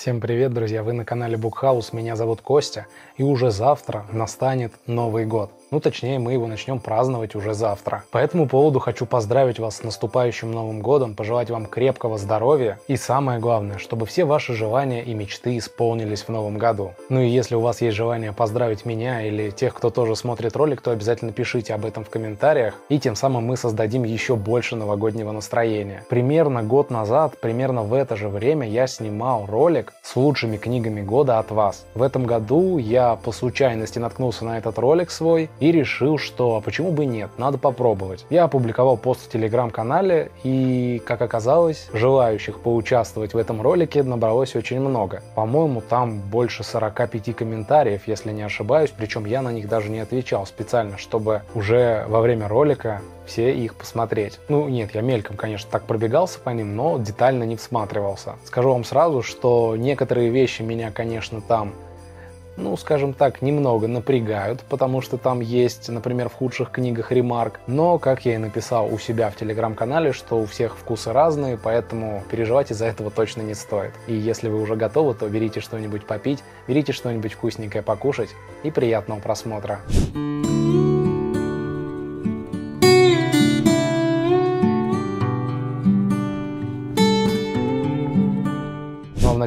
Всем привет, друзья! Вы на канале Букхаус, меня зовут Костя, и уже завтра настанет Новый год. Ну, точнее, мы его начнем праздновать уже завтра. По этому поводу хочу поздравить вас с наступающим Новым годом, пожелать вам крепкого здоровья и самое главное, чтобы все ваши желания и мечты исполнились в Новом году. Ну и если у вас есть желание поздравить меня или тех, кто тоже смотрит ролик, то обязательно пишите об этом в комментариях, и тем самым мы создадим еще больше новогоднего настроения. Примерно год назад, примерно в это же время я снимал ролик, список с лучшими книгами года от вас. В этом году я по случайности наткнулся на этот ролик свой и решил, что а почему бы нет, надо попробовать. Я опубликовал пост в телеграм-канале и, как оказалось, желающих поучаствовать в этом ролике набралось очень много. По-моему, там больше 45 комментариев, если не ошибаюсь, причем я на них даже не отвечал специально, чтобы уже во время ролика все их посмотреть. Ну, нет, я мельком, конечно, так пробегался по ним, но детально не всматривался. Скажу вам сразу, что некоторые вещи меня, конечно, там ну, скажем так, немного напрягают, потому что там есть, например, в худших книгах ремарк. Но, как я и написал у себя в телеграм-канале, что у всех вкусы разные, поэтому переживать из-за этого точно не стоит. И если вы уже готовы, то берите что-нибудь попить, берите что-нибудь вкусненькое покушать и приятного просмотра.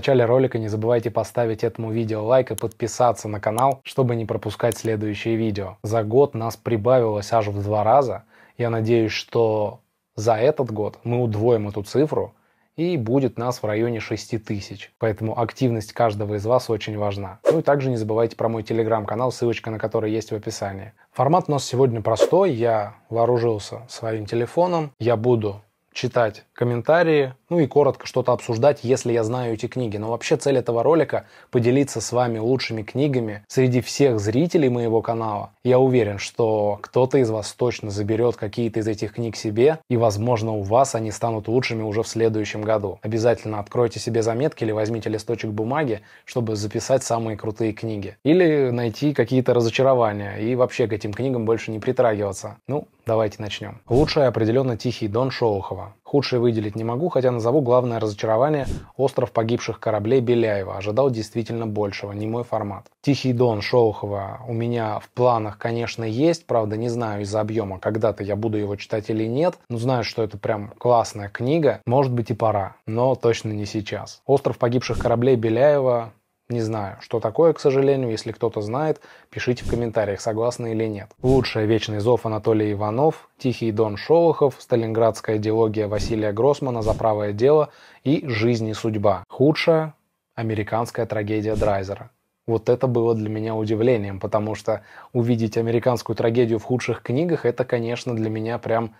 начале ролика не забывайте поставить этому видео лайк и подписаться на канал, чтобы не пропускать следующие видео. За год нас прибавилось аж в два раза. Я надеюсь, что за этот год мы удвоим эту цифру и будет нас в районе 6 тысяч. Поэтому активность каждого из вас очень важна. Ну и также не забывайте про мой телеграм-канал, ссылочка на который есть в описании. Формат у нас сегодня простой. Я вооружился своим телефоном. Я буду читать комментарии, ну и коротко что-то обсуждать, если я знаю эти книги. Но вообще цель этого ролика – поделиться с вами лучшими книгами среди всех зрителей моего канала. Я уверен, что кто-то из вас точно заберет какие-то из этих книг себе, и, возможно, у вас они станут лучшими уже в следующем году. Обязательно откройте себе заметки или возьмите листочек бумаги, чтобы записать самые крутые книги. Или найти какие-то разочарования и вообще к этим книгам больше не притрагиваться. Ну, давайте начнем. Лучшая определенно «Тихий дон» Шоухова. Худший вы выделить не могу, хотя назову главное разочарование «Остров погибших кораблей» Беляева. Ожидал действительно большего, не мой формат. «Тихий дон» Шоухова у меня в планах, конечно, есть, правда, не знаю из-за объема, когда-то я буду его читать или нет, но знаю, что это прям классная книга, может быть и пора, но точно не сейчас. «Остров погибших кораблей» Беляева не знаю, что такое, к сожалению. Если кто-то знает, пишите в комментариях, согласны или нет. Лучшая «Вечный зов» Анатолий Иванов, «Тихий дон» Шолохов, «Сталинградская идеология» Василия Гроссмана «За правое дело» и «Жизнь и судьба». Худшая – «Американская трагедия Драйзера». Вот это было для меня удивлением, потому что увидеть американскую трагедию в худших книгах – это, конечно, для меня прям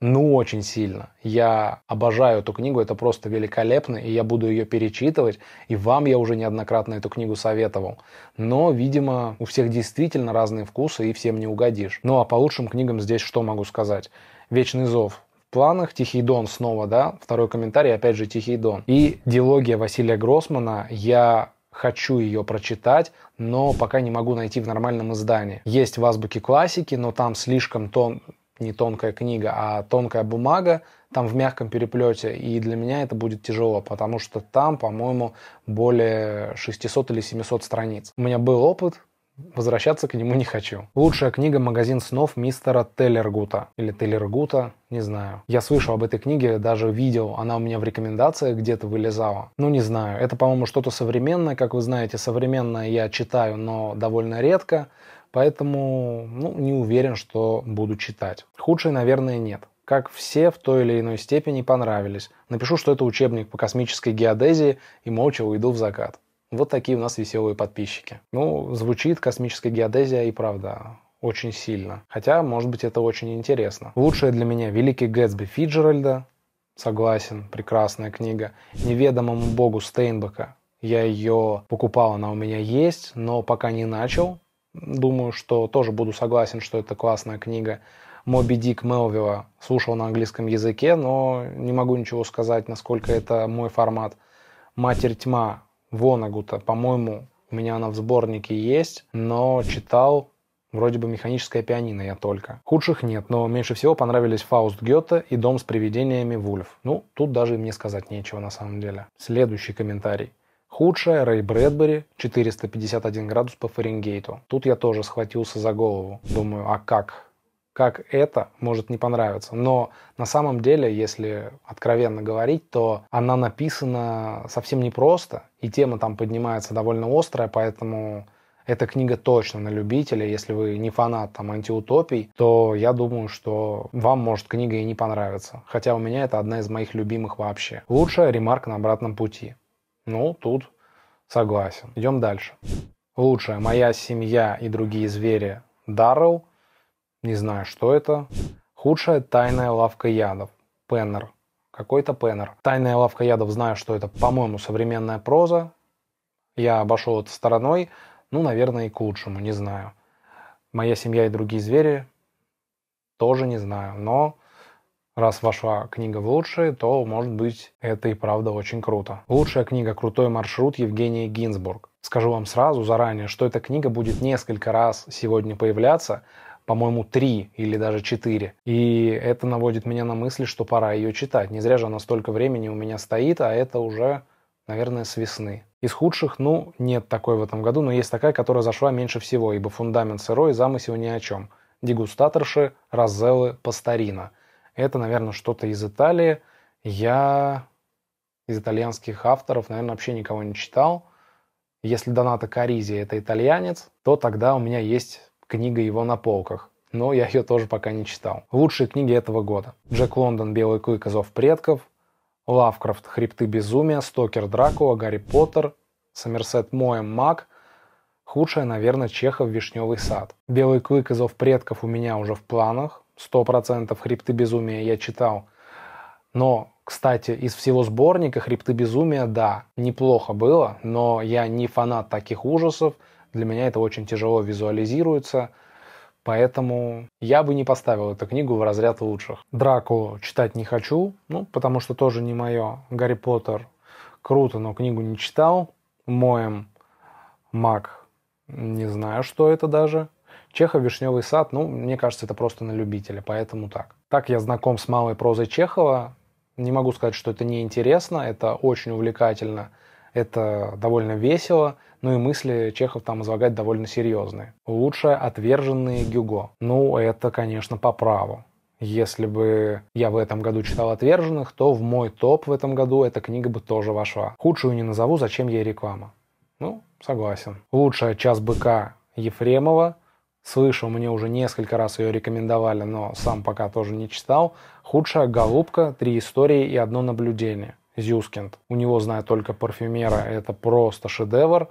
ну, очень сильно. Я обожаю эту книгу, это просто великолепно, и я буду ее перечитывать, и вам я уже неоднократно эту книгу советовал. Но, видимо, у всех действительно разные вкусы, и всем не угодишь. Ну, а по лучшим книгам здесь что могу сказать? «Вечный зов» в планах, «Тихий дон» снова, да, второй комментарий, опять же «Тихий дон». И «Дилогия» Василия Гроссмана, я хочу ее прочитать, но пока не могу найти в нормальном издании. Есть в азбуке классики, но там слишком тон, не тонкая книга, а тонкая бумага, там в мягком переплете, и для меня это будет тяжело, потому что там, по-моему, более 600 или 700 страниц. У меня был опыт, возвращаться к нему не хочу. Лучшая книга «Магазин снов» мистера Теллергута. Или Теллергута, не знаю. Я слышал об этой книге, даже видел, она у меня в рекомендациях где-то вылезала. Ну, не знаю. Это, по-моему, что-то современное. Как вы знаете, современное я читаю, но довольно редко. Поэтому ну, не уверен, что буду читать. Худшей, наверное, нет. Как все в той или иной степени понравились. Напишу, что это учебник по космической геодезии и молча уйду в закат. Вот такие у нас веселые подписчики. Ну, звучит космическая геодезия и правда очень сильно. Хотя, может быть, это очень интересно. Лучшая для меня «Великий Гэтсби» Фиджеральда. Согласен, прекрасная книга. «Неведомому богу» Стейнбека. Я ее покупал, она у меня есть, но пока не начал. Думаю, что тоже буду согласен, что это классная книга. Моби Дик Мелвилла слушал на английском языке, но не могу ничего сказать, насколько это мой формат. Матерь тьма Вонагута, по-моему, у меня она в сборнике есть, но читал Вроде бы механическое пианино я только. Худших нет, но меньше всего понравились Фауст Гёте и Дом с привидениями Вульф. Ну, тут даже мне сказать нечего на самом деле. Следующий комментарий. Худшая – Рэй Брэдбери, 451 градус по Фаренгейту. Тут я тоже схватился за голову. Думаю, а как? Как это может не понравиться? Но на самом деле, если откровенно говорить, то она написана совсем непросто, и тема там поднимается довольно острая, поэтому эта книга точно на любителя. Если вы не фанат там, антиутопий, то я думаю, что вам может книга и не понравиться. Хотя у меня это одна из моих любимых вообще. Лучшая ремарка на обратном пути. Ну, тут согласен. Идем дальше. Лучшая моя семья и другие звери Даррелл. Не знаю, что это. Худшая тайная лавка ядов. Пеннер. Какой-то Пеннер. Тайная лавка ядов, знаю, что это, по-моему, современная проза. Я обошел это стороной. Ну, наверное, и к лучшему, не знаю. Моя семья и другие звери тоже не знаю. Но Раз ваша книга в лучшие, то, может быть, это и правда очень круто. Лучшая книга «Крутой маршрут» Евгения Гинзбург. Скажу вам сразу заранее, что эта книга будет несколько раз сегодня появляться, по-моему, три или даже четыре. И это наводит меня на мысль, что пора ее читать. Не зря же она столько времени у меня стоит, а это уже, наверное, с весны. Из худших, ну, нет такой в этом году, но есть такая, которая зашла меньше всего, ибо фундамент сырой, замысел ни о чем. Дегустаторши Розеллы Пастарина – это, наверное, что-то из Италии. Я из итальянских авторов, наверное, вообще никого не читал. Если Доната Каризи – это итальянец, то тогда у меня есть книга его на полках. Но я ее тоже пока не читал. Лучшие книги этого года. Джек Лондон «Белый клык и зов предков», Лавкрафт «Хребты безумия», Стокер Дракула, Гарри Поттер, Сомерсет Моэм Мак», Худшая, наверное, Чехов «Вишневый сад». «Белый клык и зов предков» у меня уже в планах. 100% «Хребты безумия» я читал. Но, кстати, из всего сборника «Хребты безумия», да, неплохо было, но я не фанат таких ужасов, для меня это очень тяжело визуализируется, поэтому я бы не поставил эту книгу в разряд лучших. «Драку» читать не хочу, ну, потому что тоже не мое. «Гарри Поттер» круто, но книгу не читал. «Моем» "Маг" не знаю, что это даже. Чехов «Вишневый сад», ну, мне кажется, это просто на любителя, поэтому так. Так я знаком с малой прозой Чехова. Не могу сказать, что это неинтересно, это очень увлекательно, это довольно весело, ну и мысли Чехов там излагать довольно серьезные. Лучше «Отверженные Гюго». Ну, это, конечно, по праву. Если бы я в этом году читал «Отверженных», то в мой топ в этом году эта книга бы тоже вошла. Худшую не назову, зачем ей реклама. Ну, согласен. Лучшая «Час быка» Ефремова – слышал, мне уже несколько раз ее рекомендовали, но сам пока тоже не читал. «Худшая голубка. Три истории и одно наблюдение». Зюскинд. У него знаю только парфюмера, это просто шедевр,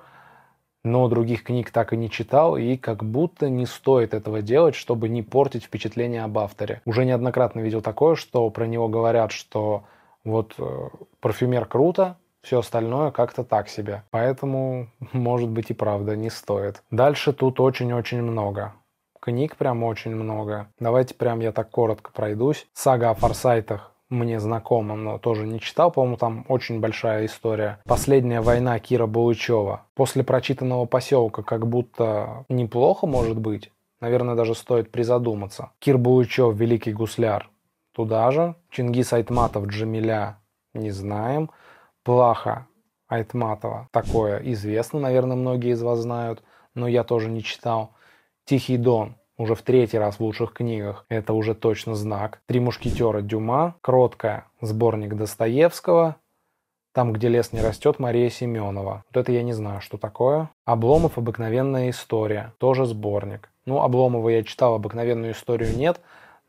но других книг так и не читал, и как будто не стоит этого делать, чтобы не портить впечатление об авторе. Уже неоднократно видел такое, что про него говорят, что вот э, парфюмер круто, все остальное как-то так себе. Поэтому, может быть, и правда не стоит. Дальше тут очень-очень много. Книг прям очень много. Давайте прям я так коротко пройдусь. Сага о форсайтах мне знакома, но тоже не читал. По-моему, там очень большая история. «Последняя война» Кира Булычева. После прочитанного «Поселка» как будто неплохо может быть. Наверное, даже стоит призадуматься. Кир Булычев «Великий гусляр». Туда же. Чингис Айтматов «Джамиля» не знаем. Плаха Айтматова. Такое известно, наверное, многие из вас знают, но я тоже не читал. «Тихий дон» уже в третий раз в лучших книгах. Это уже точно знак. «Три мушкетера» Дюма, «Кроткая» сборник Достоевского, «Там, где лес не растет» Мария Семенова. Вот это я не знаю, что такое. «Обломов. Обыкновенная история». Тоже сборник. Ну, Обломова я читал, обыкновенную историю нет,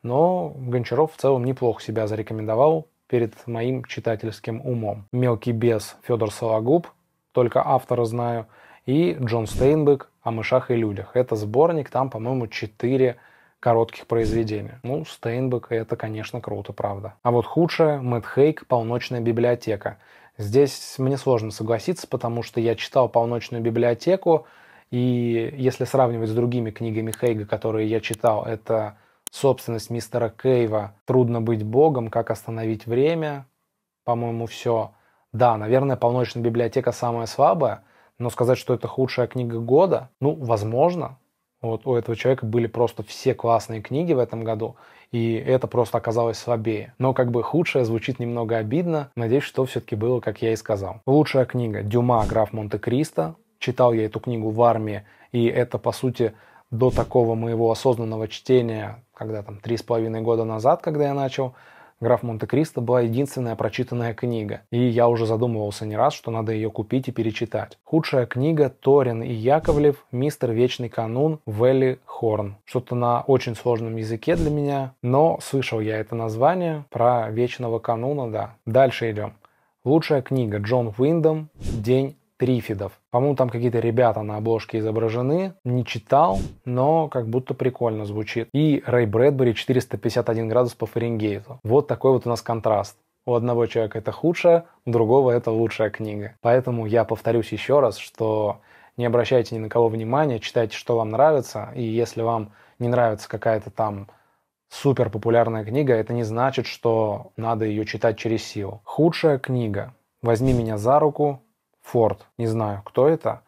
но Гончаров в целом неплохо себя зарекомендовал перед моим читательским умом. «Мелкий бес» Федор Сологуб, только автора знаю, и Джон Стейнбек «О мышах и людях». Это сборник, там, по-моему, четыре коротких произведений. Ну, Стейнбек это, конечно, круто, правда. А вот худшее — Мэтт Хейк «Полночная библиотека». Здесь мне сложно согласиться, потому что я читал «Полночную библиотеку», и если сравнивать с другими книгами Хейга, которые я читал, это собственность мистера Кейва «Трудно быть богом. Как остановить время». По-моему, все. Да, наверное, «Полночная библиотека» самая слабая, но сказать, что это худшая книга года, ну, возможно. Вот у этого человека были просто все классные книги в этом году, и это просто оказалось слабее. Но как бы худшее звучит немного обидно. Надеюсь, что все-таки было, как я и сказал. Лучшая книга «Дюма. Граф Монте-Кристо». Читал я эту книгу в армии, и это, по сути, до такого моего осознанного чтения когда там три с половиной года назад, когда я начал, «Граф Монте-Кристо» была единственная прочитанная книга, и я уже задумывался не раз, что надо ее купить и перечитать. Худшая книга Торин и Яковлев «Мистер Вечный Канун» Вэлли Хорн. Что-то на очень сложном языке для меня, но слышал я это название про Вечного Кануна, да. Дальше идем. Лучшая книга Джон Уиндом «День трифидов. По-моему, там какие-то ребята на обложке изображены. Не читал, но как будто прикольно звучит. И Рэй Брэдбери 451 градус по Фаренгейту. Вот такой вот у нас контраст. У одного человека это худшая, у другого это лучшая книга. Поэтому я повторюсь еще раз, что не обращайте ни на кого внимания, читайте, что вам нравится, и если вам не нравится какая-то там супер популярная книга, это не значит, что надо ее читать через силу. Худшая книга. Возьми меня за руку, Форд, не знаю, кто это,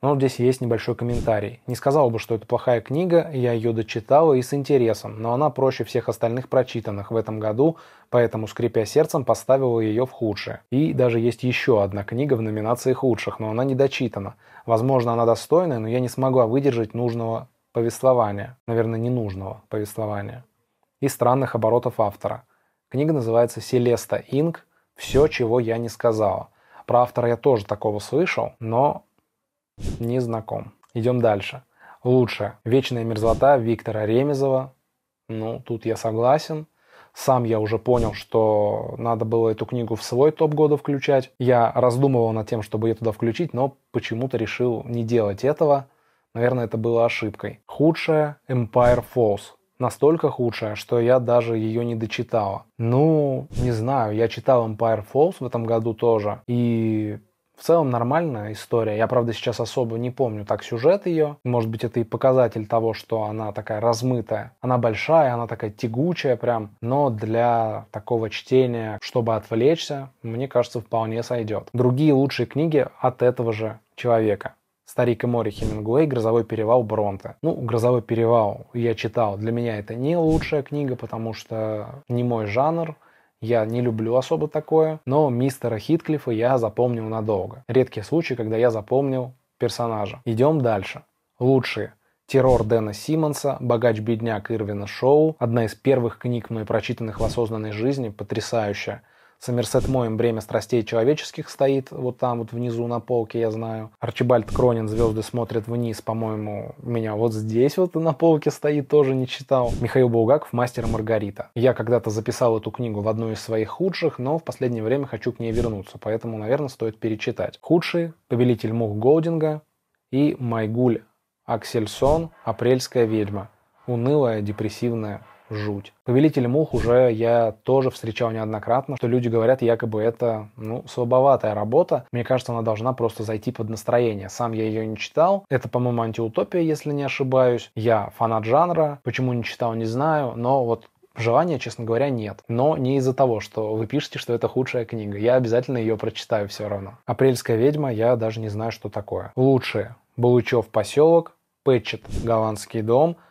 но здесь есть небольшой комментарий. Не сказал бы, что это плохая книга, я ее дочитала и с интересом, но она проще всех остальных прочитанных в этом году, поэтому, скрипя сердцем, поставила ее в худшее. И даже есть еще одна книга в номинации худших, но она не дочитана. Возможно, она достойная, но я не смогла выдержать нужного повествования. Наверное, ненужного повествования. И странных оборотов автора. Книга называется «Селеста Инг. Все, чего я не сказала». Про автора я тоже такого слышал, но не знаком. Идем дальше. Лучше. «Вечная мерзлота» Виктора Ремезова. Ну, тут я согласен. Сам я уже понял, что надо было эту книгу в свой топ года включать. Я раздумывал над тем, чтобы ее туда включить, но почему-то решил не делать этого. Наверное, это было ошибкой. Худшее Empire Falls настолько худшая, что я даже ее не дочитала. Ну, не знаю, я читал Empire Falls в этом году тоже, и в целом нормальная история. Я, правда, сейчас особо не помню так сюжет ее. Может быть, это и показатель того, что она такая размытая. Она большая, она такая тягучая прям. Но для такого чтения, чтобы отвлечься, мне кажется, вполне сойдет. Другие лучшие книги от этого же человека. «Старик и море» Хемингуэй, «Грозовой перевал» Бронте. Ну, «Грозовой перевал» я читал. Для меня это не лучшая книга, потому что не мой жанр. Я не люблю особо такое, но мистера Хитклифа я запомнил надолго. Редкий случай, когда я запомнил персонажа. Идем дальше. Лучшие. «Террор» Дэна Симмонса, «Богач-бедняк» Ирвина Шоу, одна из первых книг, мной прочитанных в осознанной жизни, потрясающая – Сомерсет Моем «Бремя страстей человеческих» стоит вот там вот внизу на полке, я знаю. Арчибальд Кронин «Звезды смотрят вниз», по-моему, у меня вот здесь вот на полке стоит, тоже не читал. Михаил Булгаков «Мастер Маргарита». Я когда-то записал эту книгу в одну из своих худших, но в последнее время хочу к ней вернуться, поэтому, наверное, стоит перечитать. Худшие «Повелитель мух Голдинга» и «Майгуль Аксельсон. Апрельская ведьма». Унылая, депрессивная жуть. Повелитель мух уже я тоже встречал неоднократно, что люди говорят, якобы это, ну, слабоватая работа. Мне кажется, она должна просто зайти под настроение. Сам я ее не читал. Это, по-моему, антиутопия, если не ошибаюсь. Я фанат жанра. Почему не читал, не знаю. Но вот Желания, честно говоря, нет. Но не из-за того, что вы пишете, что это худшая книга. Я обязательно ее прочитаю все равно. «Апрельская ведьма» я даже не знаю, что такое. Лучшие. Булычев поселок, Пэтчет, голландский дом –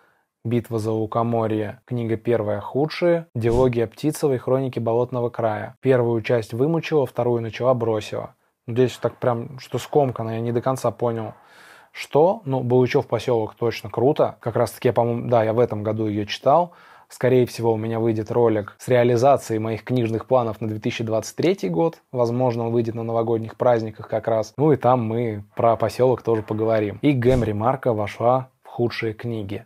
Битва за Лукоморье, книга первая «Худшие», дилогия Птицевой, хроники Болотного края. Первую часть вымучила, вторую начала бросила. Ну, здесь так прям, что скомкано, я не до конца понял, что. Ну, Балычев поселок точно круто. Как раз таки, я, по-моему, да, я в этом году ее читал. Скорее всего, у меня выйдет ролик с реализацией моих книжных планов на 2023 год. Возможно, он выйдет на новогодних праздниках как раз. Ну и там мы про поселок тоже поговорим. И Гэм Ремарка вошла в худшие книги.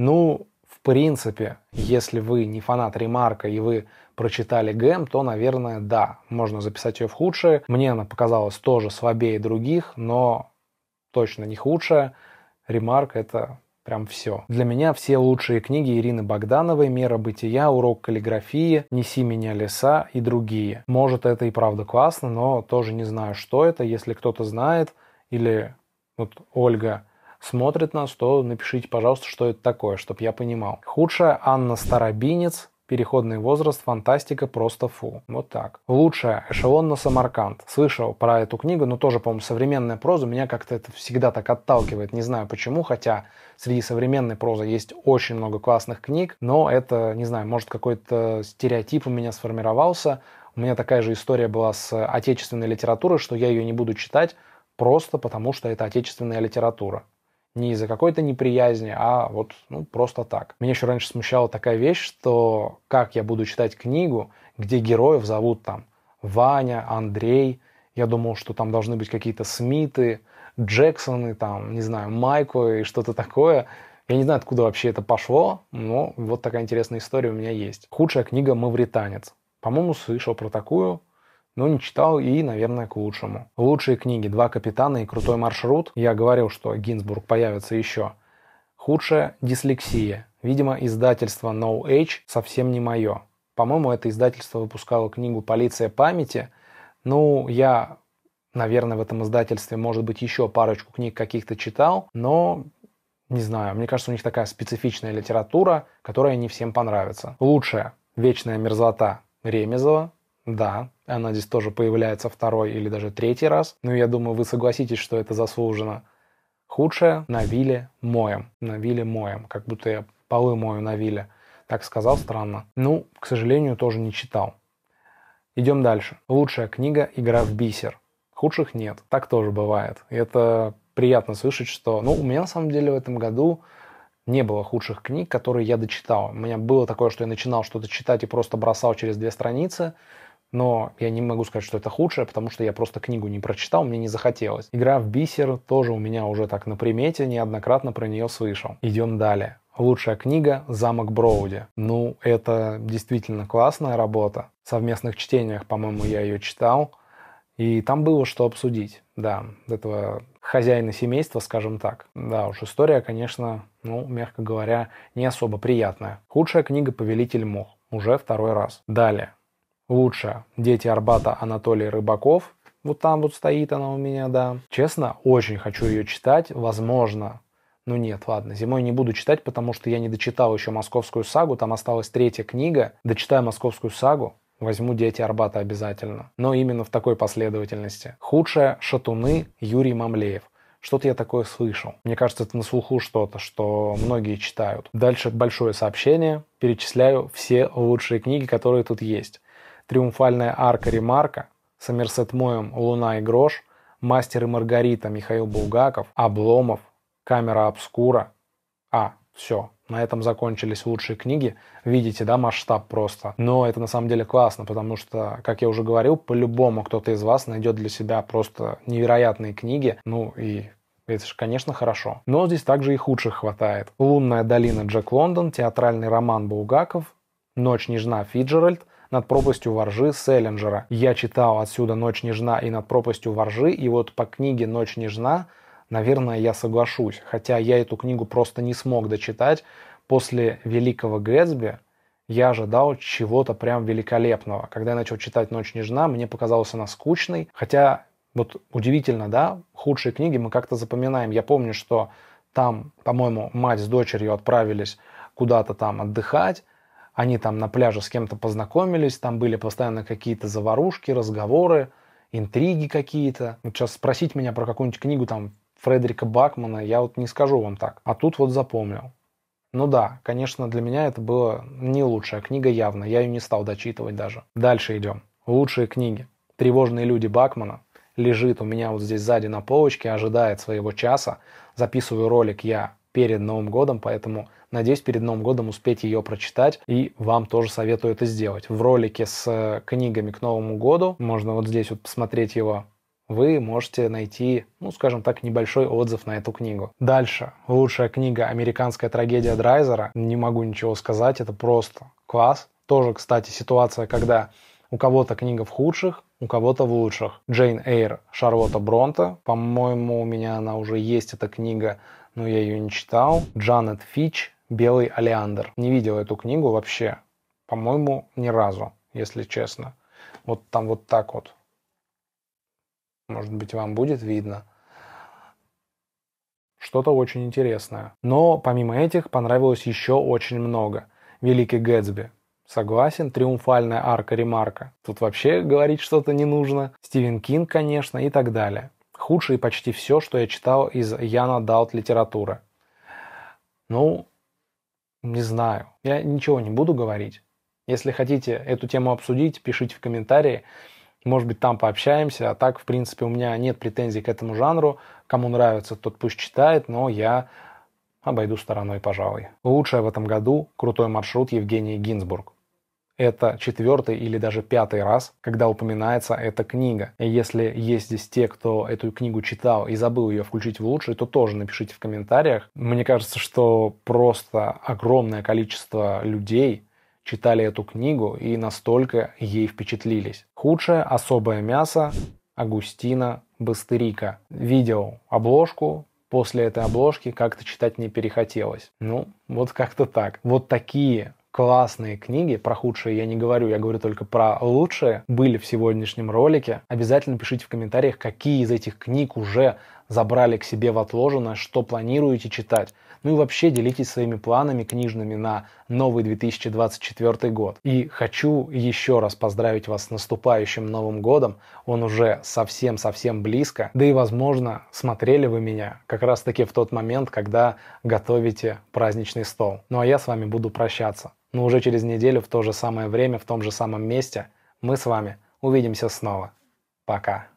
Ну, в принципе, если вы не фанат Ремарка и вы прочитали Гэм, то, наверное, да, можно записать ее в худшее. Мне она показалась тоже слабее других, но точно не худшая. Ремарк — это прям все. Для меня все лучшие книги Ирины Богдановой «Мера бытия», «Урок каллиграфии», «Неси меня леса» и другие. Может, это и правда классно, но тоже не знаю, что это. Если кто-то знает или вот Ольга смотрит нас, то напишите, пожалуйста, что это такое, чтобы я понимал. Худшая Анна Старобинец, Переходный возраст, фантастика, просто фу. Вот так. Лучшая, эшелон на Самарканд. Слышал про эту книгу, но тоже, по-моему, современная проза. Меня как-то это всегда так отталкивает. Не знаю почему, хотя среди современной прозы есть очень много классных книг, но это, не знаю, может какой-то стереотип у меня сформировался. У меня такая же история была с отечественной литературой, что я ее не буду читать просто потому, что это отечественная литература не из-за какой-то неприязни, а вот ну, просто так. Меня еще раньше смущала такая вещь, что как я буду читать книгу, где героев зовут там Ваня, Андрей, я думал, что там должны быть какие-то Смиты, Джексоны, там, не знаю, Майклы и что-то такое. Я не знаю, откуда вообще это пошло, но вот такая интересная история у меня есть. Худшая книга «Мавританец». По-моему, слышал про такую но не читал и, наверное, к лучшему. Лучшие книги «Два капитана» и «Крутой маршрут» я говорил, что Гинзбург появится еще. Худшая – дислексия. Видимо, издательство No Age совсем не мое. По-моему, это издательство выпускало книгу «Полиция памяти». Ну, я, наверное, в этом издательстве, может быть, еще парочку книг каких-то читал, но не знаю, мне кажется, у них такая специфичная литература, которая не всем понравится. Лучшая «Вечная мерзлота» Ремезова, да, она здесь тоже появляется второй или даже третий раз. Но ну, я думаю, вы согласитесь, что это заслужено. Худшее на виле моем. На виле моем. Как будто я полы мою на виле. Так сказал странно. Ну, к сожалению, тоже не читал. Идем дальше. Лучшая книга «Игра в бисер». Худших нет. Так тоже бывает. И это приятно слышать, что... Ну, у меня на самом деле в этом году не было худших книг, которые я дочитал. У меня было такое, что я начинал что-то читать и просто бросал через две страницы – но я не могу сказать, что это худшее, потому что я просто книгу не прочитал, мне не захотелось. Игра в бисер тоже у меня уже так на примете, неоднократно про нее слышал. Идем далее. Лучшая книга «Замок Броуди». Ну, это действительно классная работа. В совместных чтениях, по-моему, я ее читал. И там было что обсудить, да, этого хозяина семейства, скажем так. Да уж, история, конечно, ну, мягко говоря, не особо приятная. Худшая книга «Повелитель мох". Уже второй раз. Далее лучше «Дети Арбата» Анатолий Рыбаков. Вот там вот стоит она у меня, да. Честно, очень хочу ее читать. Возможно, ну нет, ладно, зимой не буду читать, потому что я не дочитал еще «Московскую сагу», там осталась третья книга. Дочитаю «Московскую сагу», возьму «Дети Арбата» обязательно. Но именно в такой последовательности. Худшая «Шатуны» Юрий Мамлеев. Что-то я такое слышал. Мне кажется, это на слуху что-то, что многие читают. Дальше большое сообщение. Перечисляю все лучшие книги, которые тут есть. Триумфальная арка Ремарка, Сомерсет Моем, Луна и Грош, Мастер и Маргарита Михаил Булгаков, Обломов, Камера Обскура. А, все, на этом закончились лучшие книги. Видите, да, масштаб просто. Но это на самом деле классно, потому что, как я уже говорил, по-любому кто-то из вас найдет для себя просто невероятные книги. Ну и это же, конечно, хорошо. Но здесь также и худших хватает. «Лунная долина» Джек Лондон, театральный роман Булгаков, «Ночь нежна» Фиджеральд, над пропастью воржи Селлинджера. Я читал отсюда «Ночь нежна» и «Над пропастью воржи», и вот по книге «Ночь нежна» наверное, я соглашусь. Хотя я эту книгу просто не смог дочитать. После «Великого Гэтсби» я ожидал чего-то прям великолепного. Когда я начал читать «Ночь нежна», мне показалась она скучной. Хотя, вот удивительно, да, худшие книги мы как-то запоминаем. Я помню, что там, по-моему, мать с дочерью отправились куда-то там отдыхать, они там на пляже с кем-то познакомились, там были постоянно какие-то заварушки, разговоры, интриги какие-то. Вот сейчас спросить меня про какую-нибудь книгу там Фредерика Бакмана, я вот не скажу вам так. А тут вот запомнил. Ну да, конечно, для меня это была не лучшая книга явно, я ее не стал дочитывать даже. Дальше идем. Лучшие книги. «Тревожные люди» Бакмана лежит у меня вот здесь сзади на полочке, ожидает своего часа. Записываю ролик я перед Новым годом, поэтому надеюсь перед Новым годом успеть ее прочитать, и вам тоже советую это сделать. В ролике с э, книгами к Новому году, можно вот здесь вот посмотреть его, вы можете найти, ну, скажем так, небольшой отзыв на эту книгу. Дальше. Лучшая книга «Американская трагедия Драйзера». Не могу ничего сказать, это просто класс. Тоже, кстати, ситуация, когда у кого-то книга в худших, у кого-то в лучших. Джейн Эйр, Шарлотта Бронта. По-моему, у меня она уже есть, эта книга но я ее не читал. Джанет Фич «Белый олеандр». Не видел эту книгу вообще, по-моему, ни разу, если честно. Вот там вот так вот. Может быть, вам будет видно. Что-то очень интересное. Но помимо этих понравилось еще очень много. «Великий Гэтсби», Согласен, триумфальная арка Ремарка. Тут вообще говорить что-то не нужно. Стивен Кинг, конечно, и так далее худшее почти все, что я читал из Яна Далт литературы. Ну, не знаю. Я ничего не буду говорить. Если хотите эту тему обсудить, пишите в комментарии. Может быть, там пообщаемся. А так, в принципе, у меня нет претензий к этому жанру. Кому нравится, тот пусть читает, но я обойду стороной, пожалуй. Лучшее в этом году крутой маршрут Евгения Гинзбург это четвертый или даже пятый раз, когда упоминается эта книга. И если есть здесь те, кто эту книгу читал и забыл ее включить в лучшие, то тоже напишите в комментариях. Мне кажется, что просто огромное количество людей читали эту книгу и настолько ей впечатлились. Худшее особое мясо Агустина Бастерика Видел обложку, после этой обложки как-то читать не перехотелось. Ну, вот как-то так. Вот такие классные книги, про худшие я не говорю, я говорю только про лучшие, были в сегодняшнем ролике. Обязательно пишите в комментариях, какие из этих книг уже забрали к себе в отложенное, что планируете читать. Ну и вообще делитесь своими планами книжными на новый 2024 год. И хочу еще раз поздравить вас с наступающим Новым годом. Он уже совсем-совсем близко. Да и, возможно, смотрели вы меня как раз-таки в тот момент, когда готовите праздничный стол. Ну а я с вами буду прощаться. Но уже через неделю в то же самое время, в том же самом месте мы с вами увидимся снова. Пока.